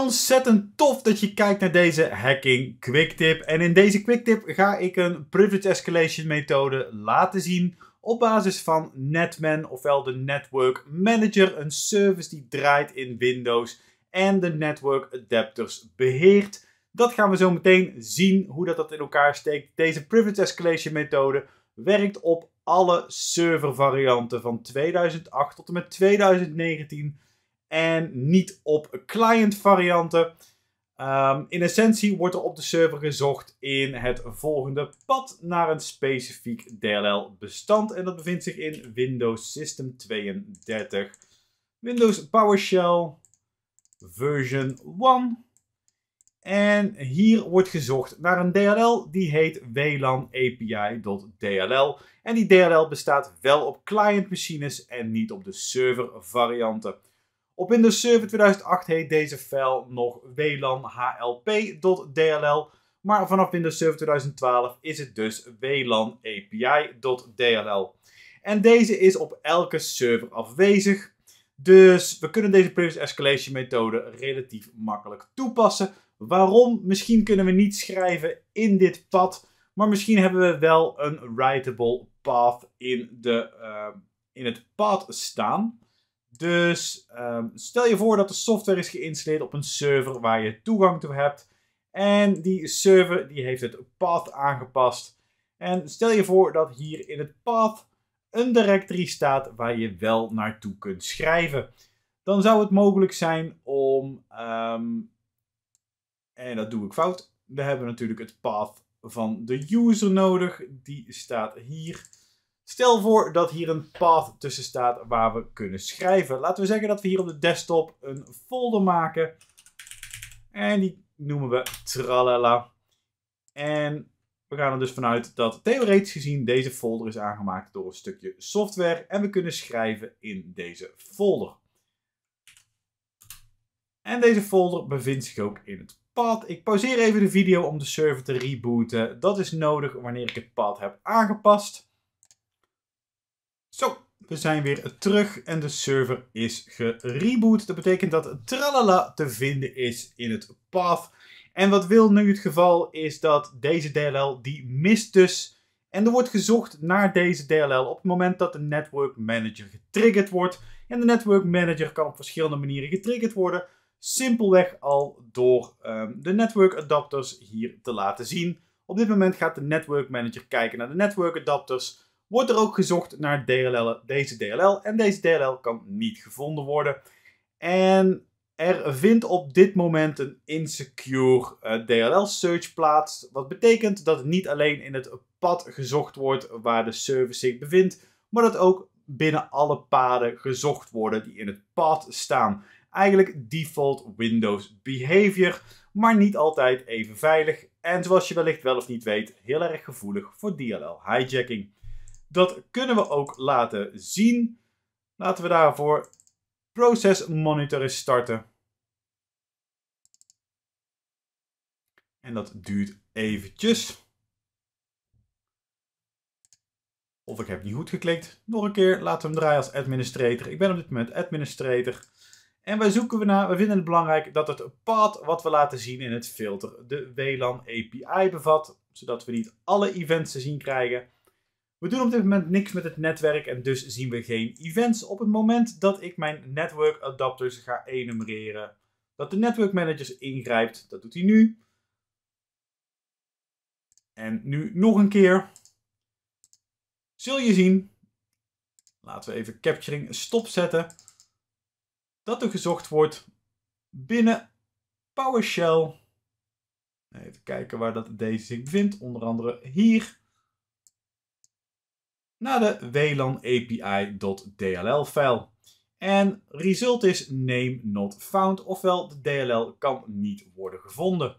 ontzettend tof dat je kijkt naar deze hacking quick tip. En in deze quick tip ga ik een privilege escalation methode laten zien op basis van Netman, ofwel de Network Manager, een service die draait in Windows en de network adapters beheert. Dat gaan we zo meteen zien hoe dat, dat in elkaar steekt. Deze privilege escalation methode werkt op alle servervarianten van 2008 tot en met 2019 en niet op client varianten. Ehm, in essentie wordt er op de server gezocht in het volgende pad naar een specifiek DLL bestand. En dat bevindt zich in Windows System 32. Windows PowerShell version 1. En hier wordt gezocht naar een DLL die heet wlanapi.dll, En die DLL bestaat wel op client machines en niet op de server varianten. Op Windows Server 2008 heet deze file nog wlan.hlp.dll, HLP.dll, maar vanaf Windows Server 2012 is het dus WLAN API.dll. En deze is op elke server afwezig. Dus we kunnen deze previous escalation methode relatief makkelijk toepassen. Waarom? Misschien kunnen we niet schrijven in dit pad, maar misschien hebben we wel een writable path in, de, eh, in het pad staan. Dus ehm, stel je voor dat de software is geïnstalleerd op een server waar je toegang toe hebt. En die server die heeft het path aangepast. En stel je voor dat hier in het path een directory staat waar je wel naartoe kunt schrijven. Dan zou het mogelijk zijn om, ehm, en dat doe ik fout, we hebben natuurlijk het path van de user nodig. Die staat hier. Stel voor dat hier een pad tussen staat waar we kunnen schrijven. Laten we zeggen dat we hier op de desktop een folder maken. En die noemen we tralala. En we gaan er dus vanuit dat theoretisch gezien deze folder is aangemaakt door een stukje software. En we kunnen schrijven in deze folder. En deze folder bevindt zich ook in het pad. Ik pauzeer even de video om de server te rebooten. Dat is nodig wanneer ik het pad heb aangepast. Zo, we zijn weer terug en de server is gereboot. Dat betekent dat Tralala te vinden is in het path. En wat wil nu het geval is dat deze DLL die mist dus. En er wordt gezocht naar deze DLL op het moment dat de Network Manager getriggerd wordt. En de Network Manager kan op verschillende manieren getriggerd worden. Simpelweg al door ehm, de network adapters hier te laten zien. Op dit moment gaat de Network Manager kijken naar de network adapters wordt er ook gezocht naar DLL, deze DLL. En deze DLL kan niet gevonden worden. En er vindt op dit moment een insecure eh, DLL search plaats. Wat betekent dat het niet alleen in het pad gezocht wordt waar de service zich bevindt, maar dat ook binnen alle paden gezocht worden die in het pad staan. Eigenlijk default Windows behavior, maar niet altijd even veilig. En zoals je wellicht wel of niet weet, heel erg gevoelig voor DLL hijacking. Dat kunnen we ook laten zien. Laten we daarvoor Process Monitor eens starten. En dat duurt eventjes. Of ik heb niet goed geklikt. Nog een keer, laten we hem draaien als administrator. Ik ben op dit moment administrator. En wij zoeken we naar, we vinden het belangrijk dat het pad wat we laten zien in het filter de WLAN API bevat. Zodat we niet alle events te zien krijgen. We doen op dit moment niks met het netwerk en dus zien we geen events. Op het moment dat ik mijn network adapters ga enumereren, dat de network managers ingrijpt, dat doet hij nu. En nu nog een keer. Zul je zien, laten we even capturing stopzetten, dat er gezocht wordt binnen PowerShell. Even kijken waar dat deze zich bevindt, onder andere hier naar de WLAN API.dll-file. En result is name not found, ofwel de DLL kan niet worden gevonden.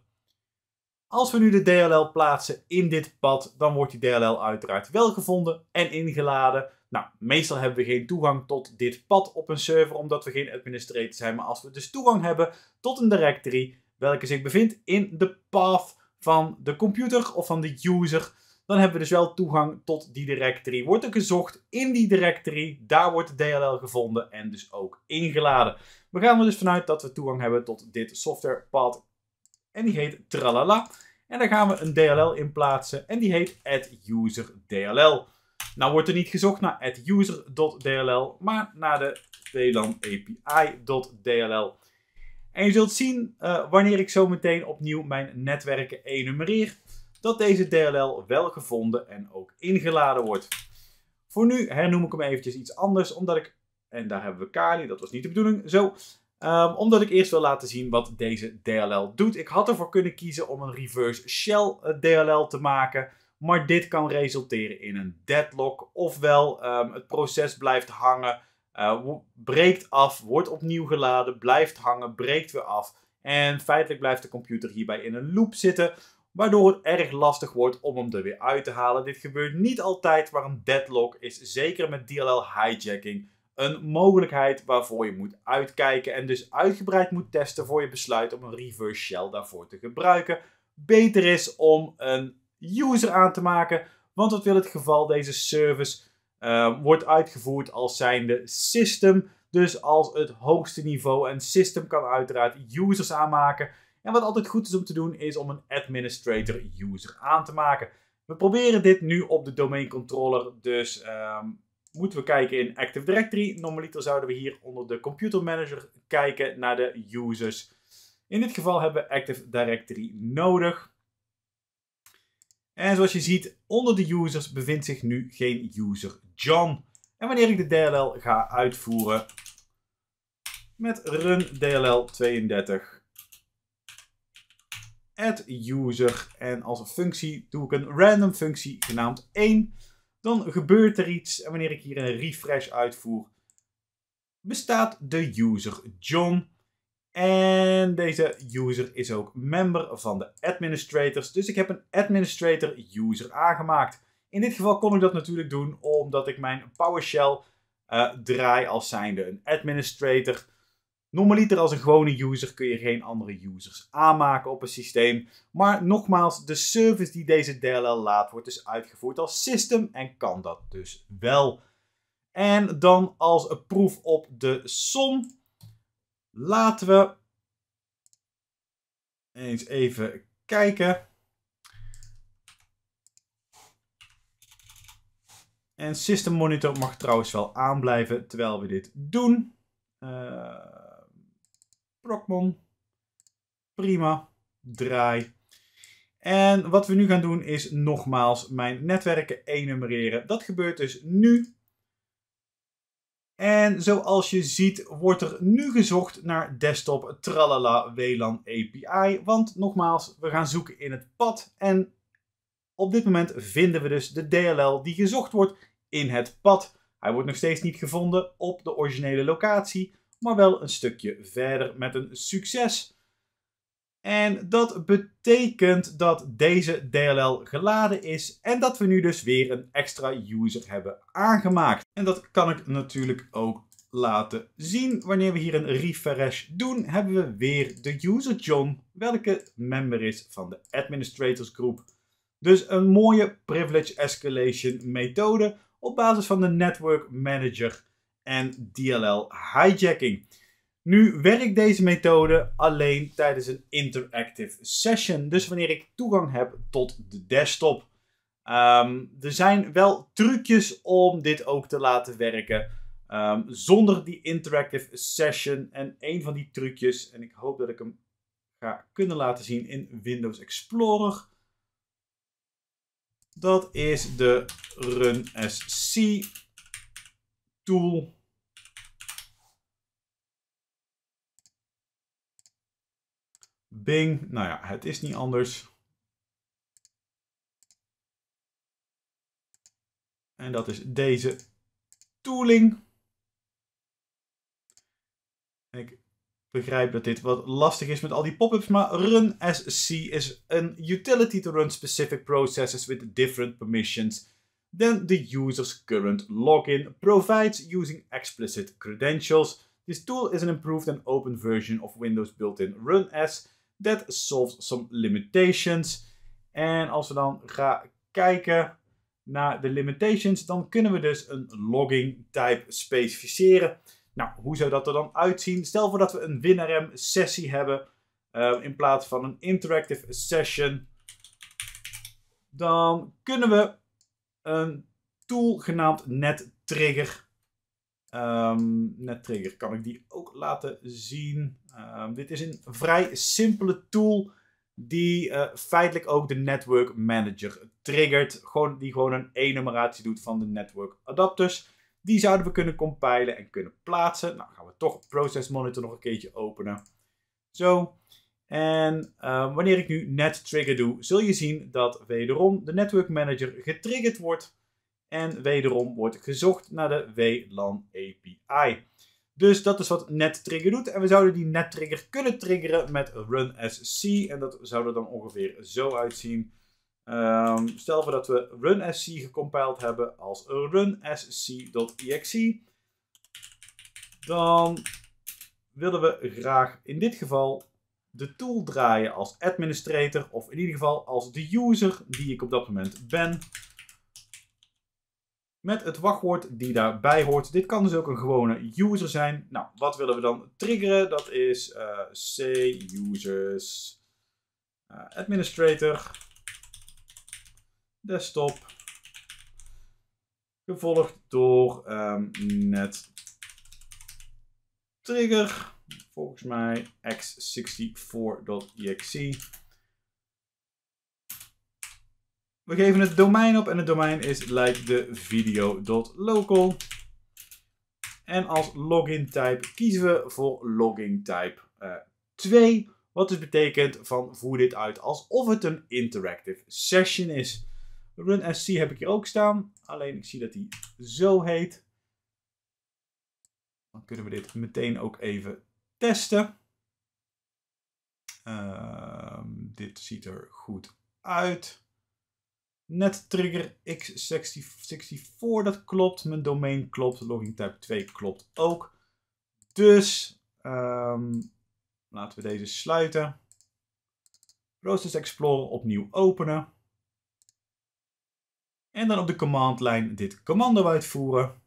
Als we nu de DLL plaatsen in dit pad, dan wordt die DLL uiteraard wel gevonden en ingeladen. Nou, meestal hebben we geen toegang tot dit pad op een server, omdat we geen administrator zijn. Maar als we dus toegang hebben tot een directory, welke zich bevindt in de path van de computer of van de user, dan hebben we dus wel toegang tot die directory. Wordt er gezocht in die directory, daar wordt de DLL gevonden en dus ook ingeladen. We gaan er dus vanuit dat we toegang hebben tot dit softwarepad. En die heet tralala. En daar gaan we een DLL in plaatsen en die heet addUserDLL. Nou wordt er niet gezocht naar adduser.dll, maar naar de VLAN API.dll. En je zult zien eh, wanneer ik zo meteen opnieuw mijn netwerken enumereer dat deze DLL wel gevonden en ook ingeladen wordt. Voor nu hernoem ik hem eventjes iets anders, omdat ik, en daar hebben we Kali, dat was niet de bedoeling, zo, ehm, omdat ik eerst wil laten zien wat deze DLL doet. Ik had ervoor kunnen kiezen om een reverse shell eh, DLL te maken, maar dit kan resulteren in een deadlock, ofwel ehm, het proces blijft hangen, uh, breekt af, wordt opnieuw geladen, blijft hangen, breekt weer af. En feitelijk blijft de computer hierbij in een loop zitten, waardoor het erg lastig wordt om hem er weer uit te halen. Dit gebeurt niet altijd, maar een deadlock is zeker met DLL hijacking een mogelijkheid waarvoor je moet uitkijken en dus uitgebreid moet testen voor je besluit om een reverse shell daarvoor te gebruiken. Beter is om een user aan te maken, want wat wil het geval? Deze service eh, wordt uitgevoerd als zijnde system, dus als het hoogste niveau. En system kan uiteraard users aanmaken en wat altijd goed is om te doen, is om een administrator user aan te maken. We proberen dit nu op de domain controller, dus ehm, moeten we kijken in Active Directory. Normaliter zouden we hier onder de computer manager kijken naar de users. In dit geval hebben we Active Directory nodig. En zoals je ziet, onder de users bevindt zich nu geen user John. En wanneer ik de DLL ga uitvoeren met run DLL 32, add user. En als functie doe ik een random functie genaamd 1. Dan gebeurt er iets. En wanneer ik hier een refresh uitvoer, bestaat de user John. En deze user is ook member van de administrators. Dus ik heb een administrator user aangemaakt. In dit geval kon ik dat natuurlijk doen omdat ik mijn PowerShell eh, draai als zijnde een administrator. Normaliter als een gewone user kun je geen andere users aanmaken op een systeem. Maar nogmaals, de service die deze DLL laat wordt dus uitgevoerd als system en kan dat dus wel. En dan als een proef op de som laten we eens even kijken. En System Monitor mag trouwens wel aanblijven terwijl we dit doen. Uh, Procmon. Prima. Draai. En wat we nu gaan doen is nogmaals mijn netwerken enumereren. Dat gebeurt dus nu. En zoals je ziet wordt er nu gezocht naar desktop tralala WLAN API. Want nogmaals, we gaan zoeken in het pad. En op dit moment vinden we dus de DLL die gezocht wordt in het pad. Hij wordt nog steeds niet gevonden op de originele locatie maar wel een stukje verder met een succes. En dat betekent dat deze DLL geladen is en dat we nu dus weer een extra user hebben aangemaakt. En dat kan ik natuurlijk ook laten zien. Wanneer we hier een refresh doen, hebben we weer de user John, welke member is van de administrators groep. Dus een mooie privilege escalation methode op basis van de network manager en DLL hijacking. Nu werkt deze methode alleen tijdens een interactive session, dus wanneer ik toegang heb tot de desktop. Ehm, er zijn wel trucjes om dit ook te laten werken ehm, zonder die interactive session. En een van die trucjes, en ik hoop dat ik hem ga kunnen laten zien in Windows Explorer, dat is de Run SC tool. Bing, nou ja, het is niet anders. En dat is deze tooling. Ik begrijp dat dit wat lastig is met al die pop-ups, maar run sc is een utility to run specific processes with different permissions than the user's current login provides using explicit credentials. This tool is an improved and open version of Windows built-in run s That solves some limitations. En als we dan gaan kijken naar de limitations, dan kunnen we dus een logging type specificeren. Nou, hoe zou dat er dan uitzien? Stel voor dat we een WinRM sessie hebben eh, in plaats van een interactive session. Dan kunnen we een tool genaamd NetTrigger. Um, NetTrigger kan ik die ook laten zien. Ehm, dit is een vrij simpele tool die eh, feitelijk ook de network manager triggert. Gewoon, die gewoon een enumeratie doet van de network adapters. Die zouden we kunnen compilen en kunnen plaatsen. Nou gaan we toch process monitor nog een keertje openen. Zo. En ehm, wanneer ik nu net trigger doe, zul je zien dat wederom de network manager getriggerd wordt. En wederom wordt gezocht naar de WLAN API. Dus dat is wat net trigger doet. En we zouden die net trigger kunnen triggeren met run as C. En dat zou er dan ongeveer zo uitzien. Ehm, stel voor dat we run sc gecompiled hebben als run sc.exe. Dan willen we graag in dit geval de tool draaien als administrator. Of in ieder geval als de user die ik op dat moment ben met het wachtwoord die daarbij hoort. Dit kan dus ook een gewone user zijn. Nou, wat willen we dan triggeren? Dat is uh, eh, C users eh, administrator desktop gevolgd door um, net trigger volgens mij x64.exe We geven het domein op en het domein is like de video.local. En als login type kiezen we voor login type uh, eh, 2. Wat dus betekent van voer dit uit alsof het een interactive session is. Run SC heb ik hier ook staan. Alleen ik zie dat die zo heet. Dan kunnen we dit meteen ook even testen. Ehm, dit ziet er goed uit. Net trigger x64, dat klopt. Mijn domein klopt. Logging type 2 klopt ook. Dus ehm, laten we deze sluiten. Process Explorer opnieuw openen. En dan op de command line dit commando uitvoeren.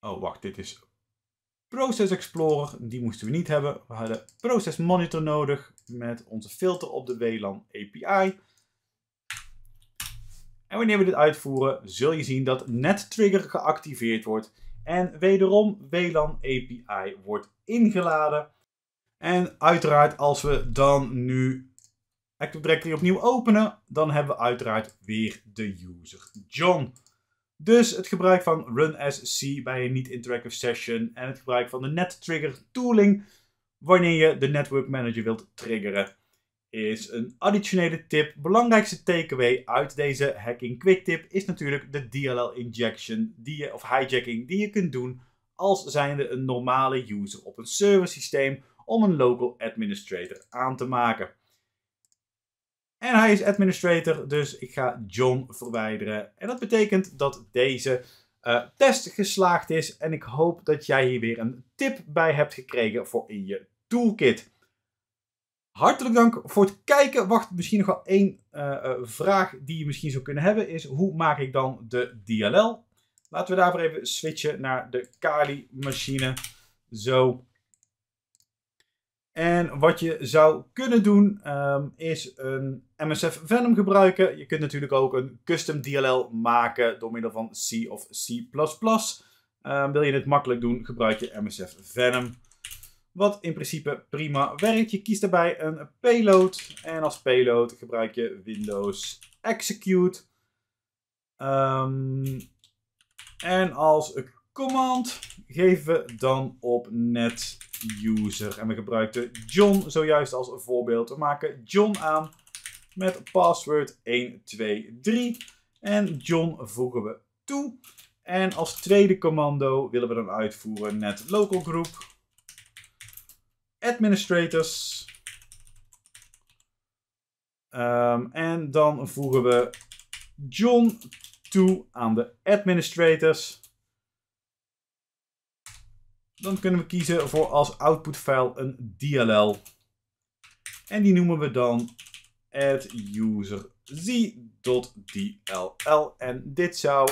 Oh, wacht, dit is Process Explorer, die moesten we niet hebben. We hadden Process Monitor nodig met onze filter op de WLAN API. En wanneer we dit uitvoeren, zul je zien dat NetTrigger geactiveerd wordt. En wederom WLAN API wordt ingeladen. En uiteraard als we dan nu Active Directory opnieuw openen, dan hebben we uiteraard weer de user John. Dus het gebruik van Run as C bij een niet-interactive session en het gebruik van de net trigger tooling wanneer je de network manager wilt triggeren is een additionele tip. Belangrijkste takeaway uit deze hacking quick tip is natuurlijk de DLL injection die je, of hijacking die je kunt doen als zijnde een normale user op een serversysteem om een local administrator aan te maken. En hij is administrator, dus ik ga John verwijderen. En dat betekent dat deze eh, test geslaagd is. En ik hoop dat jij hier weer een tip bij hebt gekregen voor in je toolkit. Hartelijk dank voor het kijken. Wacht, misschien nog wel één eh, eh, vraag die je misschien zou kunnen hebben is hoe maak ik dan de DLL? Laten we daarvoor even switchen naar de Kali machine. Zo. En wat je zou kunnen doen ehm, is een MSF Venom gebruiken. Je kunt natuurlijk ook een custom DLL maken door middel van C of C++. Ehm, wil je dit makkelijk doen, gebruik je MSF Venom. Wat in principe prima werkt. Je kiest daarbij een payload. En als payload gebruik je Windows Execute. Ehm, en als command geven dan op net user. En we gebruikten John zojuist als voorbeeld. We maken John aan met password 123. En John voegen we toe. En als tweede commando willen we dan uitvoeren net local group. Administrators. Ehm, en dan voegen we John toe aan de administrators. Dan kunnen we kiezen voor als outputfile een DLL. En die noemen we dan adduserz.dll. En dit zou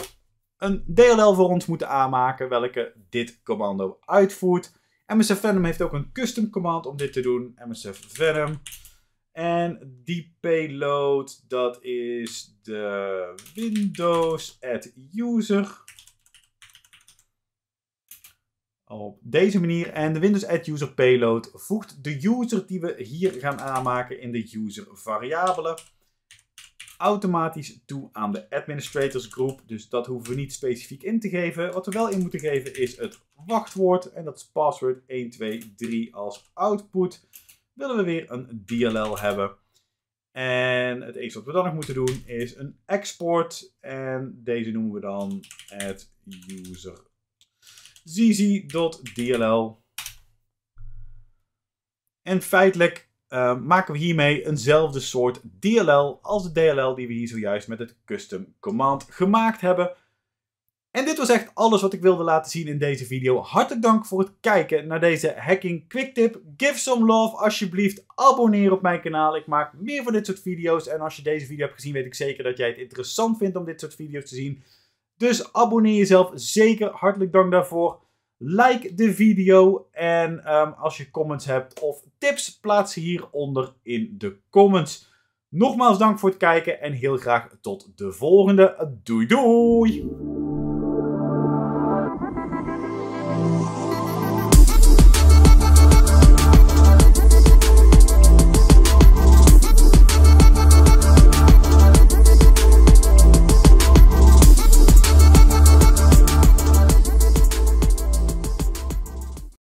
een DLL voor ons moeten aanmaken, welke dit commando uitvoert. MSF Venom heeft ook een custom command om dit te doen. MSF Venom. En die payload, dat is de Windows at user op deze manier. En de Windows Add User Payload voegt de user die we hier gaan aanmaken in de user variabelen automatisch toe aan de administrators groep. Dus dat hoeven we niet specifiek in te geven. Wat we wel in moeten geven is het wachtwoord. En dat is password 123 als output. Willen we weer een DLL hebben. En het eerste wat we dan nog moeten doen is een export. En deze noemen we dan het user ZZ.dll. En feitelijk eh, maken we hiermee eenzelfde soort DLL als de DLL die we hier zojuist met het custom command gemaakt hebben. En dit was echt alles wat ik wilde laten zien in deze video. Hartelijk dank voor het kijken naar deze hacking quick tip. Give some love alsjeblieft. Abonneer op mijn kanaal. Ik maak meer van dit soort video's. En als je deze video hebt gezien weet ik zeker dat jij het interessant vindt om dit soort video's te zien. Dus abonneer jezelf zeker. Hartelijk dank daarvoor. Like de video. En ehm, als je comments hebt of tips, plaats ze hieronder in de comments. Nogmaals dank voor het kijken en heel graag tot de volgende. Doei doei!